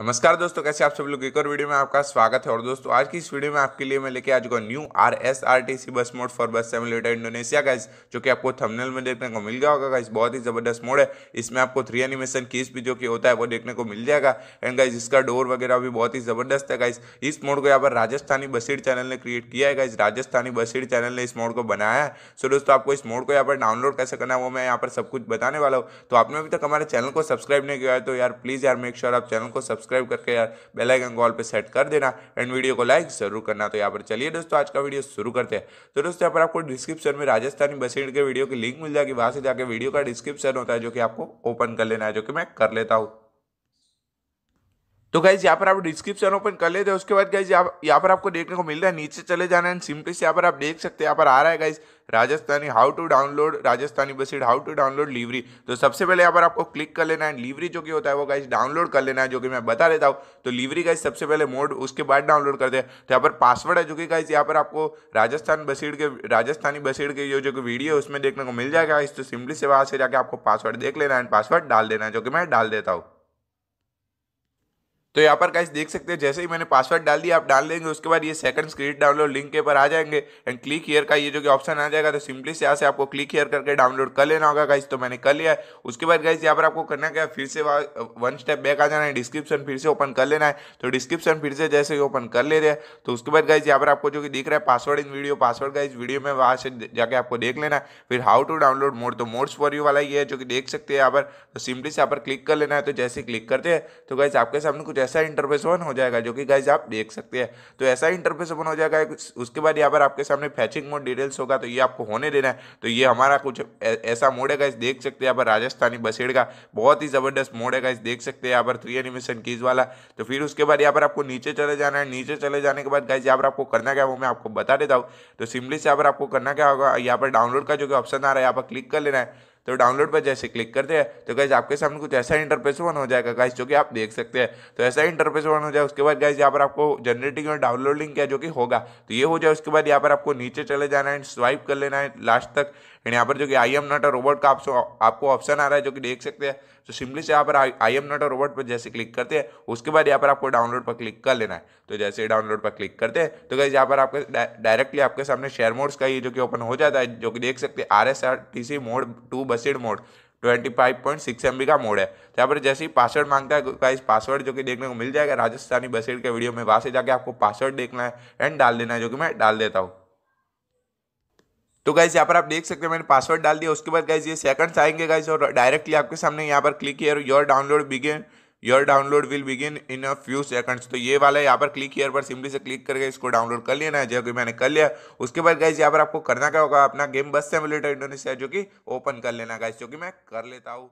नमस्कार दोस्तों कैसे आप सब लोग एक और वीडियो में आपका स्वागत है और दोस्तों आज की इस वीडियो में आपके लिए मैं लेके आ चुका new R S R T C bus mod for bus simulator Indonesia का जो कि आपको थंबनेल में देखने को मिल गया होगा गाइस बहुत ही जबरदस्त मोड है इसमें आपको थ्री एनिमेशन किस भी जो कि होता है वो देखने को मिल जाएगा एंड गाइज इसका डोर वगैरह भी बहुत ही जबरदस्त है गाइज इस मोड को यहाँ पर राजस्थानी बसीड चैनल ने क्रिएट किया है गाइज राजस्थानी बसीड चैनल ने इस मोड को बनाया है सो दोस्तों आपको इस मोड को यहाँ पर डाउनलोड कैसे करना है वो मैं यहाँ पर सब कुछ बताने वाला हूँ तो आपने अभी तक हमारे चैनल को सब्सक्राइब नहीं किया है तो यार प्लीज़ यार मेक श्योर आप चैनल को सब्सक्राइब करके यार बेलाइकन कॉल पर सेट कर देना एंड वीडियो को लाइक जरूर करना तो यहाँ पर चलिए दोस्तों आज का वीडियो शुरू करते हैं तो दोस्तों यहाँ पर आपको डिस्क्रिप्शन में राजस्थानी बसेंट के वीडियो की लिंक मिल जाएगी वहाँ से जाकर वीडियो का डिस्क्रिप्शन होता है जो कि आपको ओपन कर लेना है जो कि मैं कर लेता हूँ तो गाइज यहाँ पर आप डिस्क्रिप्शन ओपन कर लेते हैं उसके बाद गाइज यहाँ पर आपको देखने को मिल रहा है नीचे चले जाना है सिंपली से यहाँ पर आप देख सकते हैं यहाँ पर आ रहा है guys Rajasthani how to download Rajasthani BUSSID how to download livery तो सबसे पहले यहाँ पर आपको क्लिक कर लेना है लीवरी जो कि होता है वो गाइज डाउनलोड कर लेना है जो कि मैं बता देता हूँ तो लीवरी गाइज सबसे पहले मोड उसके बाद डाउनलोड करते हैं तो यहाँ पर पासवर्ड है जो कि गाइज यहाँ पर आपको राजस्थान बसीड के राजस्थानी बसीड के जो जो कि वीडियो है उसमें देखने को मिल जाएगा इस तो सिंपली से वहाँ से जाकर आपको पासवर्ड देख लेना है पासवर्ड डाल देना है जो कि मैं डाल देता हूँ तो यहाँ पर गाइस देख सकते हैं जैसे ही मैंने पासवर्ड डाल दिया आप डाल देंगे उसके बाद ये सेकंड स्क्रीन डाउनलोड लिंक के पर आ जाएंगे एंड क्लिक हीयर का ये जो कि ऑप्शन आ जाएगा तो सिंपली से यहाँ से आपको क्लिक हीयर करके डाउनलोड कर लेना होगा गाइस तो मैंने कर लिया है उसके बाद गाइस यहाँ पर आपको करना क्या फिर से वन स्टेप बैक आ जाना है डिस्क्रिप्शन फिर से ओपन कर लेना है तो डिस्क्रिप्शन फिर से जैसे ही ओपन कर ले रहे तो उसके बाद गाइज यहाँ पर आपको जो कि देख रहा है password in video password guys video में वहाँ से जाके आपको देख लेना है फिर हाउ टू डाउनलोड मोड तो मोड्स फॉर यू वाला ये है जो कि देख सकते हैं यहाँ पर तो सिंपली से यहाँ पर क्लिक कर लेना है तो जैसे क्लिक करते हैं तो गाइज आपके सामने कुछ ऐसा इंटरफेस ओपन हो जाएगा जो कि गाइज आप देख सकते हैं तो ऐसा इंटरफेस ओपन हो जाएगा उसके बाद यहाँ पर आपके सामने फैचिंग मोड डिटेल्स होगा तो ये आपको होने देना है तो ये हमारा कुछ ऐसा मोड है गाइज देख सकते हैं यहाँ पर राजस्थानी बसेड़ का बहुत ही ज़बरदस्त मोड है गाइज देख सकते हैं यहाँ पर थ्री एनिमेशन कीज वाला तो फिर उसके बाद यहाँ पर आपको नीचे चले जाना है नीचे चले जाने के बाद गाइज यहाँ पर आपको करना क्या वो मैं आपको बता देता हूँ तो सिम्पली से यहाँ पर आपको करना क्या होगा यहाँ पर डाउनलोड का जो कि ऑप्शन आ रहा है यहाँ पर क्लिक कर लेना है तो डाउनलोड पर जैसे क्लिक करते हैं तो गाइज आपके सामने कुछ ऐसा इंटरफेस वन हो जाएगा गाइज जो कि आप देख सकते हैं तो ऐसा इंटरफेस वन हो जाए उसके बाद गाइज यहाँ पर आपको जनरेटिंग और डाउनलोडिंग क्या जो कि होगा तो ये हो जाए उसके बाद यहाँ पर आपको नीचे चले जाना है स्वाइप कर लेना है लास्ट तक एंड यहाँ पर जो कि I am not a robot का आपसे आपको ऑप्शन आ रहा है जो कि देख सकते हैं तो सिंपली से यहाँ पर I am not a robot पर जैसे क्लिक करते हैं उसके बाद यहाँ पर आपको डाउनलोड पर क्लिक कर लेना है तो जैसे डाउनलोड पर क्लिक करते हैं तो कैसे यहाँ पर आपके डायरेक्टली आपके सामने शेयर मोड्स का ये जो कि ओपन हो जाता है जो कि देख सकते हैं R S R T C mod to based mod twenty five point six M B का मोड है तो यहाँ पर जैसे ही पासवर्ड मांगता है गाइस पासवर्ड जो कि देखने को मिल जाएगा राजस्थानी बसेड के वीडियो में वहाँ से जाके आपको पासवर्ड देखना है एंड डाल देना है जो कि मैं डाल देता हूँ तो गाइज यहाँ पर आप देख सकते हैं मैंने पासवर्ड डाल दिया उसके बाद गाइज ये सेकंड्स आएंगे गाइज और डायरेक्टली आपके सामने यहाँ पर क्लिक किया your download begin your download will begin in a few seconds तो ये वाला यहाँ पर क्लिक किया पर सिंपली से क्लिक करके इसको डाउनलोड कर लेना है जो कि मैंने कर लिया उसके बाद गाइज यहाँ पर आपको करना क्या होगा अपना गेम बस से मिलेटर इंडोनेशिया जो कि ओपन कर लेना गाइज जो कि मैं कर लेता हूँ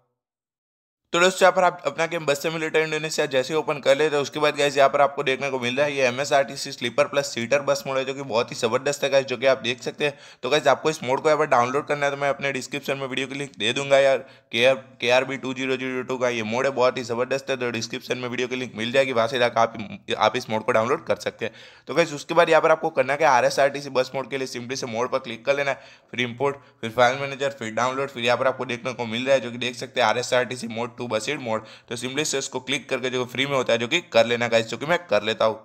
तो दोस्तों यहाँ पर आप अपना गेम बस सिमुलेटर इंडोनेशिया जैसे ओपन कर लेते हैं उसके बाद गैस यहाँ पर आपको देखने को मिल रहा है ये M sleeper plus seater bus mod है जो कि बहुत ही जबरदस्त है गैस जो कि आप देख सकते हैं तो गैस आपको इस मोड को यहाँ पर डाउनलोड करना है तो मैं अपने डिस्क्रिप्शन में वीडियो के लिंक दे दूंगा यार K R K B two zero zero two का ये मोड है बहुत ही जबरदस्त है तो डिस्क्रिप्शन में वीडियो की लिंक मिल जाएगी वहाँ से जाकर आप आप इस मोड को डाउनलोड कर सकते हैं तो गैस उसके बाद यहाँ पर आपको करना है R S R T C bus mod के लिए सिंपली से मोड पर क्लिक कर लेना है फिर इम्पोर्ट फिर फाइल मैनेजर फिर डाउनलोड फिर यहाँ पर आपको देखने को मिल रहा है जो कि देख सकते हैं R S R T C mod to based mod तो सिंपली से इसको क्लिक करके जो फ्री में होता है जो कि कर लेना गाइस जो कि मैं कर लेता हूँ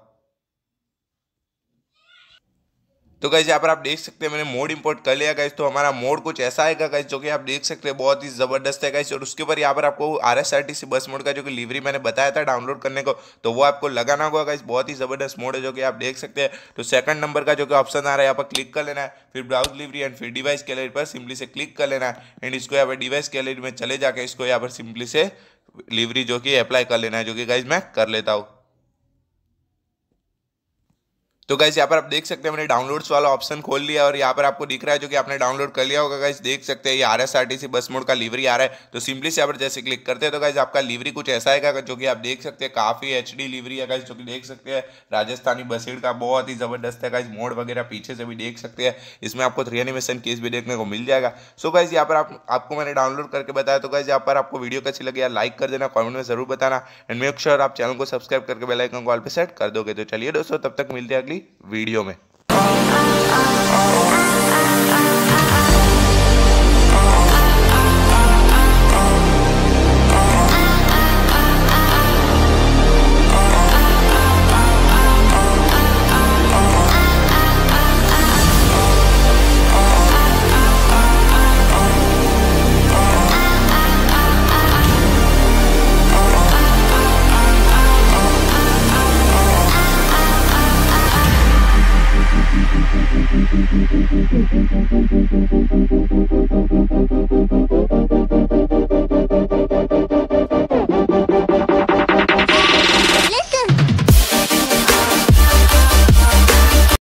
तो गाइज यहाँ पर आप देख सकते हैं मैंने मोड इंपोर्ट कर लिया गाइज तो हमारा मोड कुछ ऐसा आएगा गाइज जो कि आप देख सकते हैं बहुत ही ज़बरदस्त है गाइज और उसके ऊपर यहाँ पर आपको R S R T C bus mod का जो कि लिवरी मैंने बताया था डाउनलोड करने को तो वो आपको लगाना होगा गाइज बहुत ही ज़बरदस्त मोड है जो कि आप देख सकते हैं तो सेकंड नंबर का जो कि ऑप्शन आ रहा है यहाँ पर क्लिक कर लेना है फिर ब्राउज लिवरी एंड फिर डिवाइस कैलरी पर सिंपली से क्लिक कर लेना है एंड इसको यहाँ पर डिवाइस कैलरी में चले जाकर इसको यहाँ पर सिंपली से डिलीवरी जो कि अप्लाई कर लेना है जो कि गाइज मैं कर लेता हूँ तो गाइज यहाँ पर आप देख सकते हैं मैंने डाउनलोड्स वाला ऑप्शन खोल लिया और यहाँ पर आपको दिख रहा है जो कि आपने डाउनलोड कर लिया होगा गाइज देख सकते हैं ये R S R T C bus mod का लिवरी आ रहा है तो सिंपली से यहाँ पर जैसे क्लिक करते हैं तो गाइज आपका लिवरी कुछ ऐसा है जो कि आप देख सकते हैं काफी एच डी लिवरी है गाइज जो कि देख सकते हैं राजस्थानी बसेड़ का बहुत ही जबरदस्त है गाइज मोड वगैरह पीछे से भी देख सकते हैं इसमें आपको थ्री एनिमेशन केस भी देखने को मिल जाएगा सो गाइज तो यहाँ पर आपको मैंने डाउनलोड करके बताया तो गाइज यहाँ पर आपको वीडियो कैसी लगी यार लाइक कर देना कॉमेंट में जरूर बताना एंड मेक श्योर आप चैनल को सब्सक्राइब करके बेलाइकन कॉल पर सेट कर दोगे तो चलिए दोस्तों तब तक मिलते हैं अगली वीडियो में